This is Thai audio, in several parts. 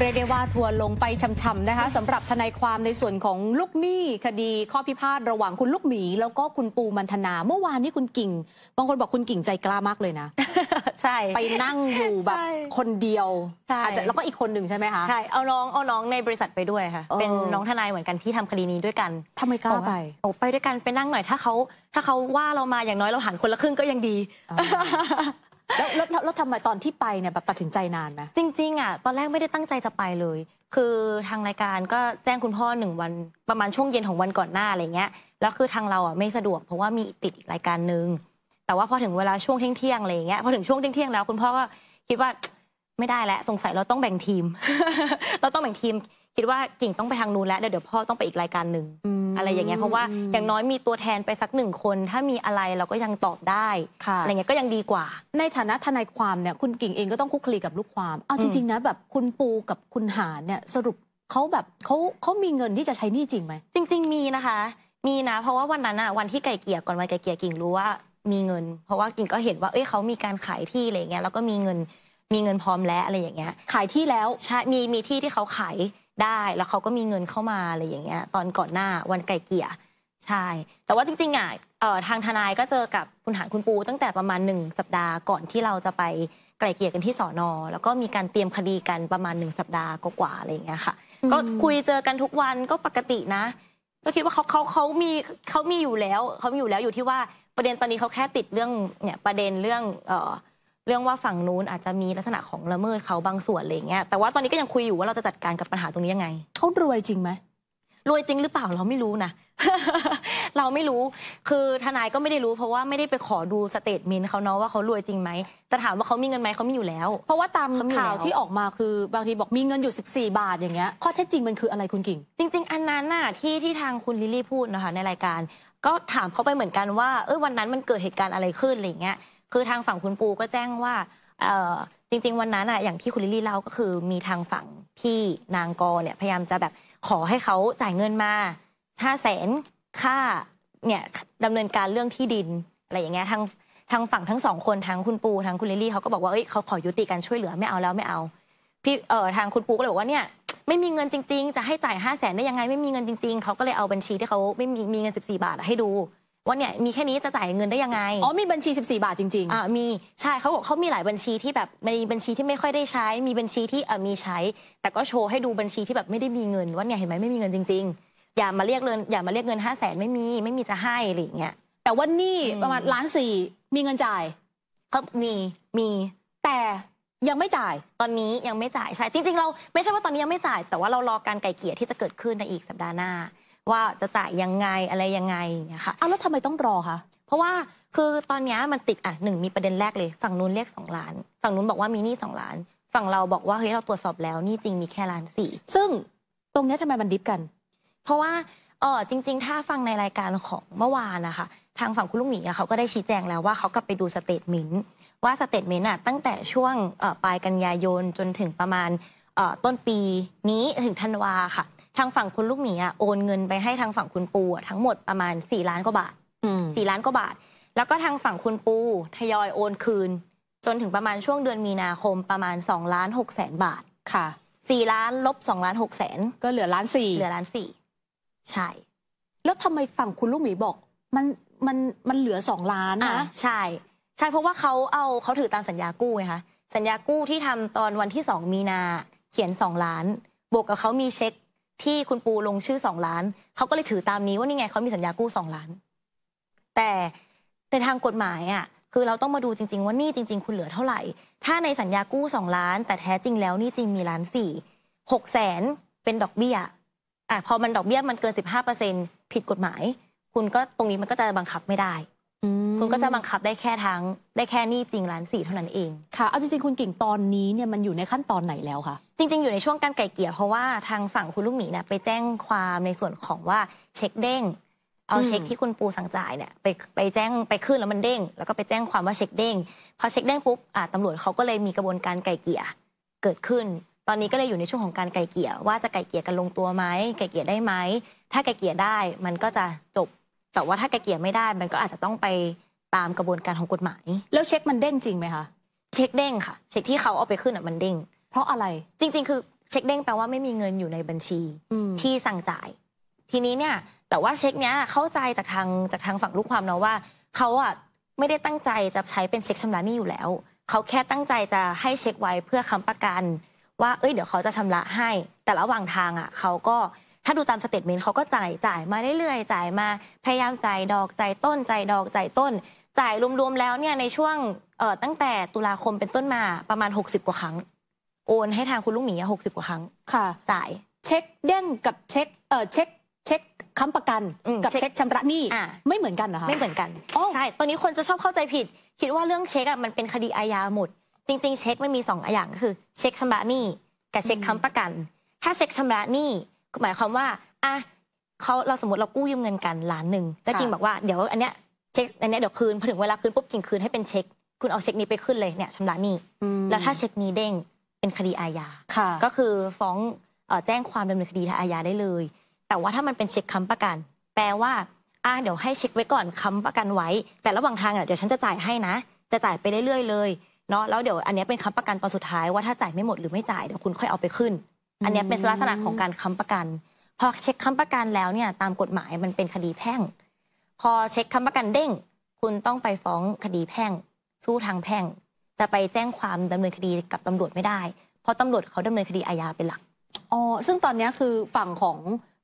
เรียกได้ว่าทัวลงไปช่ำๆนะคะสำหรับทนายความในส่วนของลูกหนี้คดีข้อพิพาทระหว่างคุณลูกหมี แล้วก็คุณปูมันธนา เมื่อวานนี้คุณกิ่งบางคนบอกคุณกิ่งใจกล้ามากเลยนะ ใช่ไปนั่งอยู่แบบ คนเดียวใช่แล้วก็อีกคนหนึ่งใช่ไหมคะใช่เอาน้องเอาน้องในบริษัทไปด้วยค่ะ เป็นน้องทนายเหมือนกันที่ทำคดีนี้ด้วยกัน ทำไมกล้าไปโอ้ไปด้วยกันไปนั่งหน่อย ถ้าเขาถ้าเขาว่าเรามาอย่างน้อยเราหันคนละครึ่งก็ยังดีแล้วแล้วแล้วทำไมตอนที่ไปเนี่ยแบบตัดสินใจนานไหมจริงๆอ่ะตอนแรกไม่ได้ตั้งใจจะไปเลย คือทาง รายการก็แจ้งคุณพ่อหนึ่งวันประมาณช่วงเย็นของวันก่อนหน้าอะไรเงี้ยแล้วคือทางเราอ่ะไม่สะดวกเพราะว่ามีติดรายการหนึ่งแต่ว่าพอถึงเวลาช่วงเที่ยงเที่ยงอะไรเงี้ยพอถึงช่วงเที่ยงเที่ยงแล้วคุณพ่อก็คิดว่าไม่ได้แล้วสงสัยเราต้องแบ่งทีม เราต้องแบ่งทีม คิดว่ากิ่งต้องไปทางนู้นแล้วเดี๋ยวพ่อต้องไปอีกรายการหนึ่งอะไรอย่างเงี้ยเพราะว่าอย่างน้อยมีตัวแทนไปสักหนึ่งคน ถ้ามีอะไรเราก็ยังตอบได้อะไรเงี้ยก็ยังดีกว่า ในฐานะทนายความเนี่ย คุณกิ่งเองก็ต้องคุกคลีกับลูกความเอาจริงๆนะแบบคุณปูกับคุณหาเนี่ยสรุปเขาแบบเขาเขามีเงินที่จะใช้นี่จริงไหมจริง ๆมีนะคะ มีนะเพราะว่าวันนั้นอะวันที่ไก่เกียก่อนวันไก่เกียกิ่งรู้ว่ามีเงิน เพราะว่ากิ่งก็เห็นว่าเอ้ยเขามีการขายที่อะไรเงี้ยแล้วก็มีเงินมีเงินพร้อมแล้วอะไรอย่างเงี้ย ขายที่แล้วใช่มีมีที่ที่เขาขายได้แล้วเขาก็มีเงินเข้ามาอะไรอย่างเงี้ยตอนก่อนหน้าวันไก่เกี่ยใช่แต่ว่าจริงๆอ่ะทางทนายก็เจอกับคุณหานคุณปูตั้งแต่ประมาณหนึ่งสัปดาห์ ก่อนที่เราจะไปไกลเกี่ยกันที่สอนอแล้วก็มีการเตรียมคดีกันประมาณหนึ่งสัปดาห์กว่าๆอะไรอย่างเงี้ยค่ะ ก็คุยเจอกันทุกวันก็ปกตินะก็คิดว่าเขาเขาเขามีเขามีอยู่แล้วเขามีอยู่แล้วอยู่ที่ว่าประเด็นตอนนี้เขาแค่ติดเรื่องเนี่ยประเด็นเรื่องเอ่อเรื่องว่าฝั่งนู้นอาจจะมีลักษณะของละเมิดเขาบางส่วนอะไรเงี้ยแต่ว่าตอนนี้ก็ยังคุยอยู่ว่าเราจะจัดการกับปัญหาตรงนี้ยังไงเขารวยจริงไหมรวยจริงหรือเปล่าเราไม่รู้นะเราไม่รู้ คือทนายก็ไม่ได้รู้เพราะว่าไม่ได้ไปขอดูสเตทเมนต์เขาเนาะว่าเขารวยจริงไหมแต่ถามว่าเขามีเงินไหมเขามีอยู่แล้ว เพราะว่าตามข่าวที่ออกมาคือบางทีบอกมีเงินอยู่14บาทอย่างเงี้ยข้อเท็จจริงมันคืออะไรคุณกิ่งจริง ๆอันนั้นน่ะที่ที่ทางคุณลิลลี่พูดนะคะในรายการก็ถามเขาไปเหมือนกันว่าเออวันนั้นมันเกิดเหตุการณ์อะไรขึ้นอะไรเงี้ยคือทางฝั่งคุณปูก็แจ้งว่าจริง ๆวันนั้นอะอย่างที่คุณลิลี่เล่าก็คือมีทางฝั่งพี่นางกอเนี่ยพยายามจะแบบขอให้เขาจ่ายเงินมาห้าแสนค่าเนี่ยดำเนินการเรื่องที่ดินอะไรอย่างเงี้ยทางทางฝั่งทั้งสองคนทั้งคุณปูทั้งคุณลิลี่เขาก็บอกว่าเอ้ยเขาขอยุติการช่วยเหลือไม่เอาแล้วไม่เอาพี่เออทางคุณปูก็เลยบอกว่าเนี่ยไม่มีเงินจริงๆ จะให้จ่ายห้าแสนได้ยังไงไม่มีเงินจริง ๆเขาก็เลยเอาบัญชีที่เขาไม่มีมีเงินสสิบี่บาทให้ดูว่าเนี่ยมีแค่นี้จะจ่ายเงินได้ยังไง อ๋อมีบัญชี 14 บาทจริงๆอ่ามีใช่เขาบอกเขามีหลายบัญชีที่แบบมีบัญชีที่ไม่ค่อยได้ใช้ มีบัญชีที่เออมีใช้ แต่ก็โชว์ให้ดูบัญชีที่แบบไม่ได้มีเงินว่าเนี่ยเห็นไหมไม่มีเงินจริง ๆ อย่ามาเรียกเงินอย่ามาเรียกเงินห้าแสนไม่มีไม่มีจะให้หรือย่างเงี้ยแต่ว่านี่ประมาณล้านสี่มีเงินจ่ายเขามี มีแต่ยังไม่จ่ายตอนนี้ยังไม่จ่ายใช่จริงๆ เราไม่ใช่ว่าตอนนี้ยังไม่จ่าย แต่ว่าเรารอการไก่เกลี่ยที่จะเกิดขึ้นในอีกสัปดาห์หน้าว่าจะจ่ายยังไงอะไรยังไงอย่างเงี้ยค่ะอ้าวแล้วทำไมต้องรอคะ เพราะว่าคือตอนนี้มันติดอ่ะหนึ่งมีประเด็นแรกเลยฝั่งนู้นเรียกสองล้านฝั่งนู้นบอกว่ามีหนี้สองล้าน ฝั่งเราบอกว่าเฮ้ยเราตรวจสอบแล้วหนี้จริงมีแค่ล้านสี่ซึ่งตรงนี้ทำไมมันดิฟกัน เพราะว่าเออจริงๆถ้าฟังในรายการของเมื่อวานนะคะทางฝั่งคุณลุงหมีเขาก็ได้ชี้แจงแล้วว่าเขากลับไปดูสเตทเมนต์ว่าสเตทเมนต์อ่ะตั้งแต่ช่วงปลายกันยายนจนถึงประมาณต้นปีนี้ถึงธันวาค่ะทางฝั่งคุณลูกหมีอ่ะโอนเงินไปให้ทางฝั่งคุณปูอ่ะทั้งหมดประมาณสี่ล้านกว่าบาทสี่ล้านกว่าบาท แล้วก็ทางฝั่งคุณปู ทยอยโอนคืน จนถึงประมาณช่วงเดือนมีนาคมประมาณสองล้านหกแสนบาท ค่ะสี่ล้านลบสองล้านหกแสน ก็เหลือล้านสี่เหลือล้านสี่ใช่แล้วทำไมฝั่งคุณลูกหมีบอก มันมันมันเหลือสองล้านนะใช่ ใช่เพราะว่าเขาเอาเขาถือตามสัญญากู้ไงคะสัญญากู้ที่ทำตอนวันที่สองมีนาเขียนสองล้าน บวกกับเขามีเช็คที่คุณปูลงชื่อสองล้าน เขาก็เลยถือตามนี้ว่านี่ไงเขามีสัญญากู้สองล้าน แต่ในทางกฎหมายอ่ะ คือเราต้องมาดูจริงๆว่านี่จริงๆคุณเหลือเท่าไหร่ ถ้าในสัญญากู้สองล้าน แต่แท้จริงแล้วนี่จริงมีล้านสี่หกแสนเป็นดอกเบี้ยอ่ะพอมันดอกเบี้ยมันเกินสิบห้าเปอร์เซ็นผิดกฎหมาย คุณก็ตรงนี้มันก็จะบังคับไม่ได้คุณก็จะบังคับได้แค่ทั้งได้แค่นี่จริงล้านสี่เท่านั้นเองค่ะเอาจริงๆคุณกิ่งตอนนี้เนี่ยมันอยู่ในขั้นตอนไหนแล้วคะจริง ๆ อยู่ในช่วงการไก่เกลี่ย เพราะว่าทางฝั่งคุณลูกหมีเนี่ยไปแจ้งความในส่วนของว่าเช็คเด้ง เอาเช็คที่คุณปูสั่งจ่ายเนี่ยไปไปแจ้งไปขึ้นแล้วมันเด้ง แล้วก็ไปแจ้งความว่าเช็คเด้งพอเช็คเด้งปุ๊บอ่าตำรวจเขาก็เลยมีกระบวนการไก่เกลี่ยเกิดขึ้น ตอนนี้ก็เลยอยู่ในช่วงของการไก่เกลี่ยว่าจะไก่เกลี่ยกันลงตัวไหมไก่เกลี่ยได้ไหมถ้าไก่เกลี่ยได้มันก็จะจบแต่ว่าถ้าไกลเกลี่ยไม่ได้ มันก็อาจจะต้องไปตามกระบวนการของกฎหมาย แล้วเช็คมันเด้งจริงไหมคะเช็คเด้งค่ะ เช็คที่เขาเอาไปขึ้นอ่ะมันเด้งเพราะอะไรจริง ๆ คือเช็คเด้งแปลว่าไม่มีเงินอยู่ในบัญชีที่สั่งจ่ายทีนี้เนี่ย แต่ว่าเช็คเนี้ยเข้าใจจากทางจากทางฝั่งลูกความเนาะว่าเขาอ่ะไม่ได้ตั้งใจจะใช้เป็นเช็คชำระหนี้อยู่แล้วเขาแค่ตั้งใจจะให้เช็คไว้เพื่อค้าประกันว่า เอ้ย เดี๋ยวเขาจะชำระให้ แต่ระหว่างทางอ่ะเขาก็ถ้าดูตามสเตทเมนต์เขาก็จ่ายจ่ายมาเรื่อยๆจ่ายมาพยายามจ่ายดอกจ่ายต้นจ่ายดอกจ่ายต้นจ่ายรวมๆแล้วเนี่ยในช่วงตั้งแต่ตุลาคมเป็นต้นมาประมาณ 60กว่าครั้ง โอนให้ทางคุณลุงหมีหกสิบกว่าครั้งค่ะจ่ายเช็คเด้งกับเช็คเออเช็คเช็คค้ำประกันกับเช็คชำระหนี้ไม่เหมือนกันเหรอคะไม่เหมือนกันใช่ตอนนี้คนจะชอบเข้าใจผิด คิดว่าเรื่องเช็คอ่ะมันเป็นคดีอาญาหมด จริง ๆ เช็คมันมีสองอย่างก็คือเช็คชำระหนี้กับเช็คค้ำประกัน ถ้าเช็คชำระหนี้หมายความว่า อ่ะเขาเราสมมติเรากู้ยืมเงินกันล้านหนึ่งแล้วกิ่งบอกว่าเดี๋ยวอันเนี้ยเช็คอันเนี้ยเดี๋ยวคืนพอถึงเวลาคืนปุ๊บกิ่งคืนให้เป็นเช็ค คุณเอาเช็คนี้ไปขึ้นเลยเนี่ยชำระหนี้แล้วถ้าเช็คนี้เด้งเป็นคดีอาญาก็คือฟ้องแจ้งความดำเนินคดีทางอาญาได้เลย แต่ว่าถ้ามันเป็นเช็คค้ำประกัน แปลว่าอ่าเดี๋ยวให้เช็คไว้ก่อนค้ำประกันไว้ แต่ระหว่างทางเดี๋ยวฉันจะจ่ายให้นะ จะจ่ายไปเรื่อยๆเลยเนาะแล้วเดี๋ยวอันนี้เป็นค้ำประกันตอนสุดท้าย ว่าถ้าจ่ายไม่หมดหรือไม่จ่ายเดี๋ยวคุณค่อยเอาไปขึ้นอันนี้เป็นลักษณะของการค้ำประกันพอเช็คค้ำประกันแล้วเนี่ยตามกฎหมายมันเป็นคดีแพ่ง พอเช็คค้ำประกันเด้ง คุณต้องไปฟ้องคดีแพ่ง สู้ทางแพ่ง จะไปแจ้งความดำเนินคดีกับตำรวจไม่ได้เพราะตำรวจเขาดำเนินคดีอาญาเป็นหลักอ๋อซึ่งตอนนี้คือฝั่งของ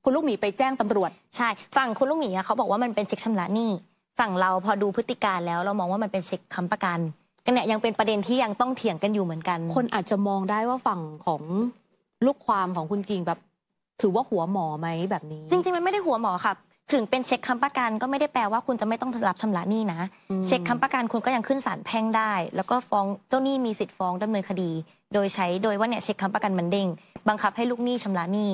คุณลูกหมีไปแจ้งตำรวจใช่ฝั่งคุณลูกหมีเขาบอกว่ามันเป็นเช็คชำระหนี้ ฝั่งเราพอดูพฤติการแล้ว เรามองว่ามันเป็นเช็คค้ำประกันก็เนี่ยยังเป็นประเด็นที่ยังต้องเถียงกันอยู่เหมือนกัน คนอาจจะมองได้ว่าฝั่งของลูกความของคุณกิ่งแบบ ถือว่าหัวหมอไหมแบบนี้ จริง ๆมันไม่ได้หัวหมอค่ะถึงเป็นเช็คค้ำประกันก็ไม่ได้แปลว่าคุณจะไม่ต้องรับชำระหนี้นะเช็คค้ำประกันคุณก็ยังขึ้นศาลแพ่งได้ แล้วก็ฟ้องเจ้าหนี้มีสิทธิ์ฟ้องดำเนินคดี โดยใช้โดยว่าเนี่ยเช็คค้ำประกันมันเด้งบังคับให้ลูกหนี้ชำระหนี้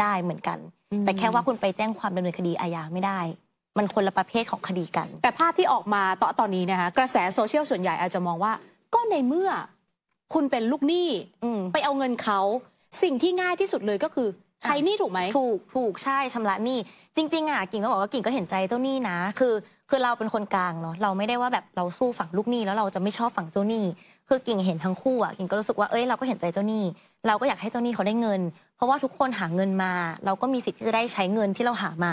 ได้เหมือนกัน แต่แค่ว่าคุณไปแจ้งความดำเนินคดีอาญาไม่ได้ มันคนละประเภทของคดีกัน แต่ภาพที่ออกมาตอตอนนี้นะคะกระแสโซเชียลส่วนใหญ่อาจจะมองว่า ก็ในเมื่อ คุณเป็นลูกหนี้ไปเอาเงินเขาสิ่งที่ง่ายที่สุดเลยก็คือใช้หนี้ถูกไหม ถูกถูก ใช่ชำระหนี้ จริง ๆ อ่ะกิ่งก็บอกว่ากิ่งก็เห็นใจเจ้าหนี้นะ คือ คือเราเป็นคนกลางเนาะ เราไม่ได้ว่าแบบเราสู้ฝั่งลูกหนี้แล้วเราจะไม่ชอบฝั่งเจ้าหนี้ คือกิ่งเห็นทั้งคู่อ่ะกิ่งก็รู้สึกว่า เอ้ยเราก็เห็นใจเจ้าหนี้ เราก็อยากให้เจ้าหนี้เขาได้เงิน เพราะว่าทุกคนหาเงินมา เราก็มีสิทธิ์ที่จะได้ใช้เงินที่เราหามา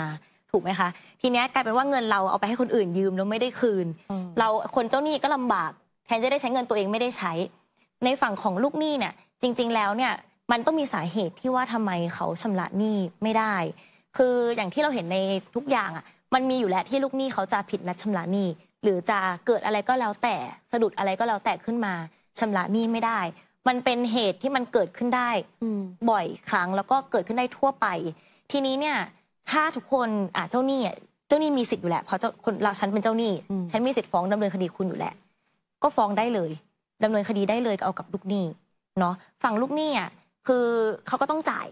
ถูกไหมคะ ทีนี้กลายเป็นว่าเงินเราเอาไปให้คนอื่นยืมแล้วไม่ได้คืน เราคนเจ้าหนี้ก็ลำบากแทนจะได้ใช้เงินตัวเองไม่ได้ใช้ ในฝั่งของลูกหนี้เนี่ยจริง ๆแล้วเนี่ยมันต้องมีสาเหตุที่ว่าทำไมเขาชำระหนี้ไม่ได้ คืออย่างที่เราเห็นในทุกอย่างอ่ะ มันมีอยู่แล้วที่ลูกหนี้เขาจะผิดนัดชำระหนี้ หรือจะเกิดอะไรก็แล้วแต่สะดุดอะไรก็แล้วแต่ขึ้นมา ชำระหนี้ไม่ได้ มันเป็นเหตุที่มันเกิดขึ้นได้บ่อยครั้งแล้วก็เกิดขึ้นได้ทั่วไป ทีนี้เนี่ยถ้าทุกคนอ่ะเจ้าหนี้ เจ้าหนี้มีสิทธิ์อยู่แหละเพราะเจ้าคนเราฉันเป็นเจ้าหนี้ ฉันมีสิทธิ์ฟ้องดำเนินคดีคุณอยู่แหละ ก็ฟ้องได้เลย ดำเนินคดีได้เลยเอากับลูกหนี้ เนาะฝั่งลูกหนี้อ่ะคือเขาก็ต้องจ่าย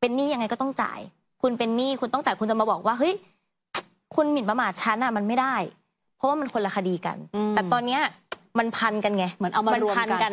เป็นหนี้ยังไงก็ต้องจ่าย คุณเป็นหนี้คุณต้องจ่ายคุณจะมาบอกว่าเฮ้ยคุณหมิ่นประมาทฉันอ่ะมันไม่ได้ เพราะว่ามันคนละคดีกันแต่ตอนเนี้ย มันพันกันไง เหมือนเอามารวมกัน